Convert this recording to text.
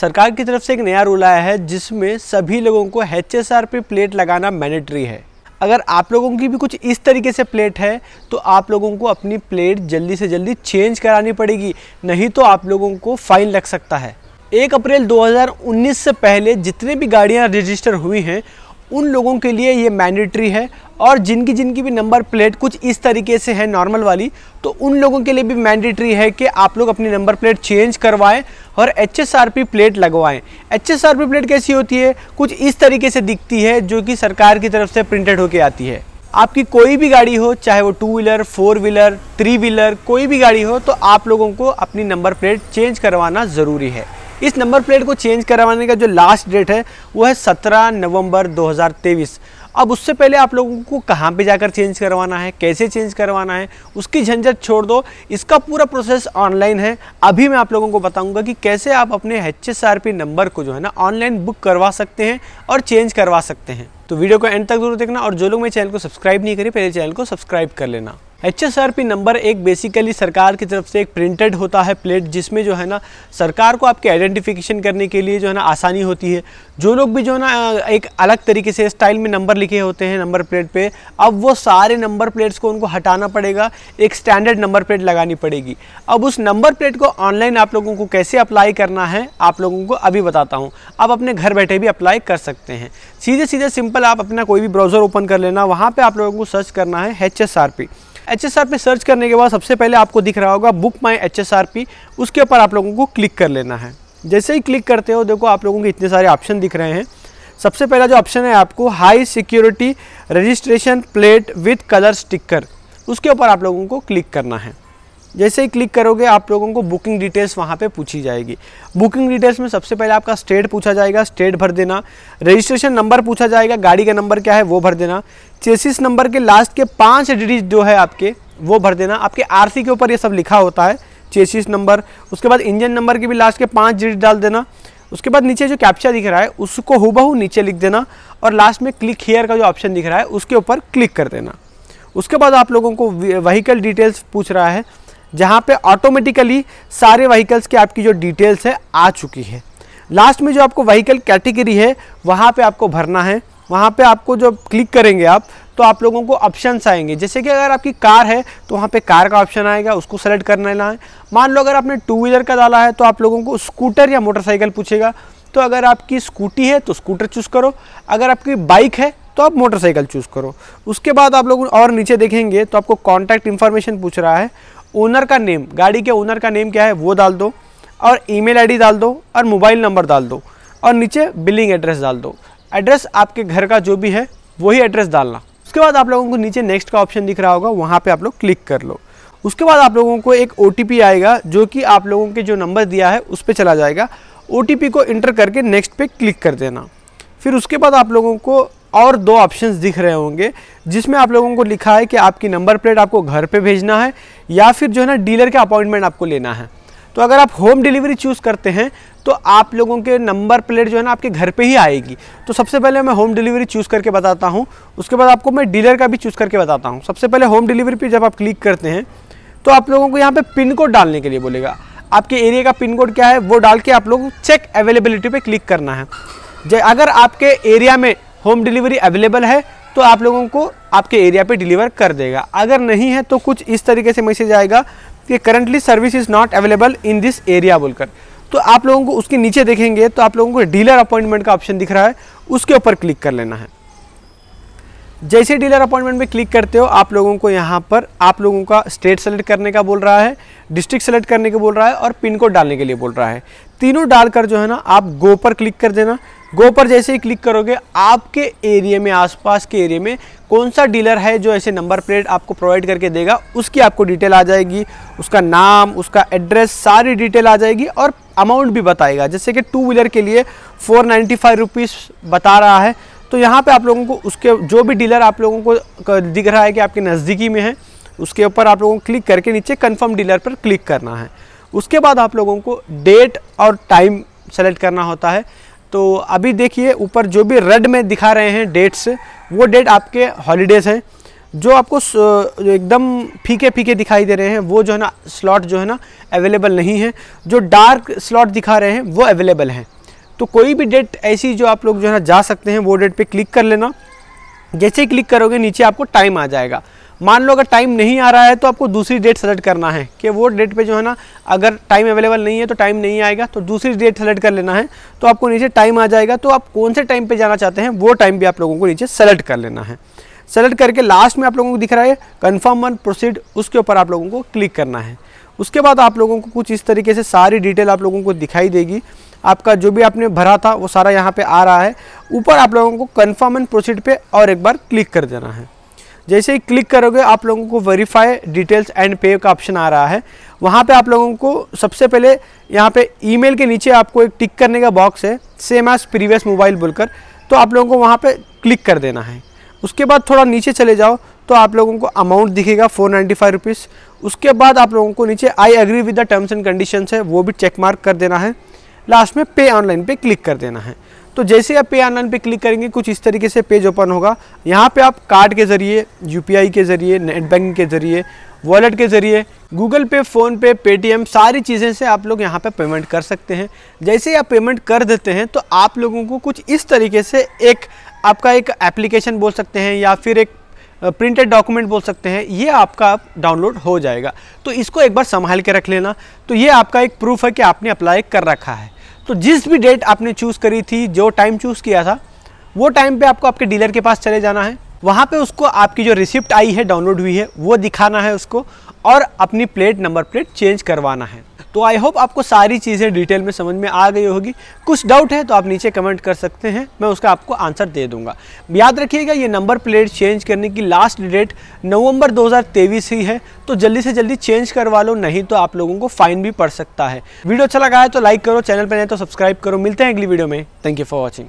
सरकार की तरफ से एक नया रूल आया है जिसमें सभी लोगों को H S R P plate लगाना मैनेटरी है अगर आप लोगों की भी कुछ इस तरीके से प्लेट है तो आप लोगों को अपनी प्लेट जल्दी से जल्दी चेंज करानी पड़ेगी नहीं तो आप लोगों को फाइन लग सकता है एक अप्रैल 2019 से पहले जितने भी गाड़ियां रजिस्टर हुई हैं उन लोगों के लिए ये मैंडेटरी है और जिनकी जिनकी भी नंबर प्लेट कुछ इस तरीके से है नॉर्मल वाली तो उन लोगों के लिए भी मैंडेटरी है कि आप लोग अपनी नंबर प्लेट चेंज करवाएं और H S R P plate लगवाएं H S R P plate कैसी होती है कुछ इस तरीके से दिखती है जो कि सरकार की तरफ से प्रिंटेड होके आती है आपकी कोई भी गाड़ी हो चाहे वो two wheeler four wheeler three wheeler कोई भी गाड़ी हो तो आप लोगों को अपनी नंबर प्लेट चेंज करवाना ज़रूरी है इस नंबर प्लेट को चेंज करवाने का जो लास्ट डेट है वो है 17 नवंबर 2023 अब उससे पहले आप लोगों को कहाँ पे जाकर चेंज करवाना है कैसे चेंज करवाना है उसकी झंझट छोड़ दो इसका पूरा प्रोसेस ऑनलाइन है अभी मैं आप लोगों को बताऊंगा कि कैसे आप अपने एच नंबर को जो है ना ऑनलाइन बुक करवा सकते हैं और चेंज करवा सकते हैं तो वीडियो को एंड तक जरूर देखना और जो लोग मेरे चैनल को सब्सक्राइब नहीं करें पहले चैनल को सब्सक्राइब कर लेना H S R P number एक बेसिकली सरकार की तरफ से एक प्रिंटेड होता है प्लेट जिसमें जो है ना सरकार को आपके आइडेंटिफिकेशन करने के लिए जो है ना आसानी होती है जो लोग भी जो है ना एक अलग तरीके से स्टाइल में नंबर लिखे होते हैं नंबर प्लेट पे अब वो सारे नंबर प्लेट्स को उनको हटाना पड़ेगा एक स्टैंडर्ड नंबर प्लेट लगानी पड़ेगी अब उस नंबर प्लेट को ऑनलाइन आप लोगों को कैसे अप्लाई करना है आप लोगों को अभी बताता हूँ आप अपने घर बैठे भी अप्लाई कर सकते हैं सीधे सीधे सिंपल आप अपना कोई भी ब्राउज़र ओपन कर लेना वहाँ पर आप लोगों को सर्च करना है H S R P H पे सर्च करने के बाद सबसे पहले आपको दिख रहा होगा बुक माई एच उसके ऊपर आप लोगों को क्लिक कर लेना है जैसे ही क्लिक करते हो देखो आप लोगों के इतने सारे ऑप्शन दिख रहे हैं सबसे पहला जो ऑप्शन है आपको high security registration plate with colour sticker उसके ऊपर आप लोगों को क्लिक करना है जैसे ही क्लिक करोगे आप लोगों को बुकिंग डिटेल्स वहाँ पे पूछी जाएगी बुकिंग डिटेल्स में सबसे पहले आपका स्टेट पूछा जाएगा स्टेट भर देना रजिस्ट्रेशन नंबर पूछा जाएगा गाड़ी का नंबर क्या है वो भर देना चेसिस नंबर के लास्ट के पाँच डिजिट जो है आपके वो भर देना आपके आर के ऊपर ये सब लिखा होता है चेसिस नंबर उसके बाद इंजन नंबर के भी लास्ट के पाँच डिजिट डाल देना उसके बाद नीचे जो कैप्चा दिख रहा है उसको हुबहू नीचे लिख देना और लास्ट में क्लिक हेयर का जो ऑप्शन दिख रहा है उसके ऊपर क्लिक कर देना उसके बाद आप लोगों को व्हीकल डिटेल्स पूछ रहा है जहाँ पे ऑटोमेटिकली सारे व्हीकल्स की आपकी जो डिटेल्स है आ चुकी है लास्ट में जो आपको व्हीकल कैटेगरी है वहाँ पे आपको भरना है वहाँ पे आपको जब क्लिक करेंगे आप तो आप लोगों को ऑप्शंस आएंगे जैसे कि अगर आपकी कार है तो वहाँ पे कार का ऑप्शन आएगा उसको सेलेक्ट लेना है मान लो अगर आपने टू व्हीलर का डाला है तो आप लोगों को स्कूटर या मोटरसाइकिल पूछेगा तो अगर आपकी स्कूटी है तो स्कूटर चूज़ करो अगर आपकी बाइक है तो आप मोटरसाइकिल चूज़ करो उसके बाद आप लोग और नीचे देखेंगे तो आपको कॉन्टैक्ट इन्फॉर्मेशन पूछ रहा है ओनर का नेम गाड़ी के ओनर का नेम क्या है वो डाल दो और ईमेल आईडी डाल दो और मोबाइल नंबर डाल दो और नीचे बिलिंग एड्रेस डाल दो एड्रेस आपके घर का जो भी है वही एड्रेस डालना उसके बाद आप लोगों को नीचे नेक्स्ट का ऑप्शन दिख रहा होगा वहाँ पर आप लोग क्लिक कर लो उसके बाद आप लोगों को एक ओ आएगा जो कि आप लोगों के जो नंबर दिया है उस पर चला जाएगा ओ को इंटर करके नेक्स्ट पे क्लिक कर देना फिर उसके बाद आप लोगों को और दो ऑप्शंस दिख रहे होंगे जिसमें आप लोगों को लिखा है कि आपकी नंबर प्लेट आपको घर पे भेजना है या फिर जो है ना डीलर के अपॉइंटमेंट आपको लेना है तो अगर आप होम डिलीवरी चूज़ करते हैं तो आप लोगों के नंबर प्लेट जो है ना आपके घर पे ही आएगी तो सबसे पहले मैं होम डिलीवरी चूज़ करके बताता हूँ उसके बाद आपको मैं डीलर का भी चूज़ करके बताता हूँ सबसे पहले होम डिलीवरी पे जब आप क्लिक करते हैं तो आप लोगों को यहाँ पे पिन कोड डालने के लिए बोलेगा आपके एरिया का पिन कोड क्या है वो डाल के आप लोगों चेक अवेलेबिलिटी पर क्लिक करना है अगर आपके एरिया में होम डिलीवरी अवेलेबल है तो आप लोगों को आपके एरिया पे डिलीवर कर देगा अगर नहीं है तो कुछ इस तरीके से मैसेज आएगा कि currently service is not available in this area बोलकर तो आप लोगों को उसके नीचे देखेंगे तो आप लोगों को डीलर अपॉइंटमेंट का ऑप्शन दिख रहा है उसके ऊपर क्लिक कर लेना है जैसे डीलर अपॉइंटमेंट में क्लिक करते हो आप लोगों को यहाँ पर आप लोगों का स्टेट सेलेक्ट करने का बोल रहा है डिस्ट्रिक्ट सेलेक्ट करने का बोल रहा है और पिन कोड डालने के लिए बोल रहा है तीनों डालकर जो है ना आप गो पर क्लिक कर देना गो पर जैसे ही क्लिक करोगे आपके एरिया में आसपास के एरिया में कौन सा डीलर है जो ऐसे नंबर प्लेट आपको प्रोवाइड करके देगा उसकी आपको डिटेल आ जाएगी उसका नाम उसका एड्रेस सारी डिटेल आ जाएगी और अमाउंट भी बताएगा जैसे कि टू व्हीलर के लिए फोर नाइन्टी फाइव बता रहा है तो यहाँ पर आप लोगों को उसके जो भी डीलर आप लोगों को दिख रहा है कि आपके नज़दीकी में है उसके ऊपर आप लोगों को क्लिक करके नीचे कन्फर्म डीलर पर क्लिक करना है उसके बाद आप लोगों को डेट और टाइम सेलेक्ट करना होता है तो अभी देखिए ऊपर जो भी रेड में दिखा रहे हैं डेट्स वो डेट आपके हॉलीडेज़ हैं जो आपको एकदम फीके फीके दिखाई दे रहे हैं वो जो है ना स्लॉट जो है ना अवेलेबल नहीं है जो डार्क स्लॉट दिखा रहे हैं वो अवेलेबल हैं तो कोई भी डेट ऐसी जो आप लोग जो है ना जा सकते हैं वो डेट पे क्लिक कर लेना जैसे ही क्लिक करोगे नीचे आपको टाइम आ जाएगा मान लो अगर टाइम नहीं आ रहा है तो आपको दूसरी डेट सेलेक्ट करना है कि वो डेट पे जो है ना अगर टाइम अवेलेबल नहीं है तो टाइम नहीं आएगा तो दूसरी डेट सेलेक्ट कर लेना है तो आपको नीचे टाइम आ जाएगा तो आप कौन से टाइम पर जाना चाहते हैं वो टाइम भी आप लोगों को नीचे सेलेक्ट कर लेना है सेलेक्ट करके लास्ट में आप लोगों को दिख रहा है कन्फर्म वन प्रोसीड उसके ऊपर आप लोगों को क्लिक करना है उसके बाद आप लोगों को कुछ इस तरीके से सारी डिटेल आप लोगों को दिखाई देगी आपका जो भी आपने भरा था वो सारा यहाँ पे आ रहा है ऊपर आप लोगों को कन्फर्म एंड प्रोसीड पे और एक बार क्लिक कर देना है जैसे ही क्लिक करोगे आप लोगों को वेरीफाई डिटेल्स एंड पे का ऑप्शन आ रहा है वहाँ पे आप लोगों को सबसे पहले यहाँ पे ईमेल के नीचे आपको एक टिक करने का बॉक्स है सेम एज प्रीवियस मोबाइल बोलकर तो आप लोगों को वहाँ पर क्लिक कर देना है उसके बाद थोड़ा नीचे चले जाओ तो आप लोगों को अमाउंट दिखेगा फोर नाइन्टी फाइव रुपीज़ उसके बाद आप लोगों को नीचे I agree with the terms and condition है वो भी चेक मार्क कर देना है लास्ट में पे ऑनलाइन पे क्लिक कर देना है तो जैसे आप पे ऑनलाइन पे क्लिक करेंगे कुछ इस तरीके से पेज ओपन होगा यहाँ पे आप कार्ड के ज़रिए यू के ज़रिए नेट बैंकिंग के ज़रिए वॉलेट के ज़रिए गूगल पे फ़ोन पे पेटीएम सारी चीज़ें से आप लोग यहाँ पे पेमेंट कर सकते हैं जैसे ही आप पेमेंट कर देते हैं तो आप लोगों को कुछ इस तरीके से एक आपका एक एप्लीकेशन बोल सकते हैं या फिर एक प्रिंटेड डॉक्यूमेंट बोल सकते हैं ये आपका डाउनलोड हो जाएगा तो इसको एक बार संभाल के रख लेना तो ये आपका एक प्रूफ है कि आपने अप्लाई कर रखा है तो जिस भी डेट आपने चूज़ करी थी जो टाइम चूज़ किया था वो टाइम पे आपको आपके डीलर के पास चले जाना है वहाँ पे उसको आपकी जो रिसिप्ट आई है डाउनलोड हुई है वो दिखाना है उसको और अपनी प्लेट नंबर प्लेट चेंज करवाना है तो आई होप आपको सारी चीज़ें डिटेल में समझ में आ गई होगी कुछ डाउट है तो आप नीचे कमेंट कर सकते हैं मैं उसका आपको आंसर दे दूंगा याद रखिएगा ये नंबर प्लेट चेंज करने की लास्ट डेट नवंबर 2023 ही है तो जल्दी से जल्दी चेंज करवा लो नहीं तो आप लोगों को फाइन भी पड़ सकता है वीडियो अच्छा लगा है तो लाइक करो चैनल पर नहीं तो सब्सक्राइब करो मिलते हैं अगली वीडियो में थैंक यू फॉर वॉचिंग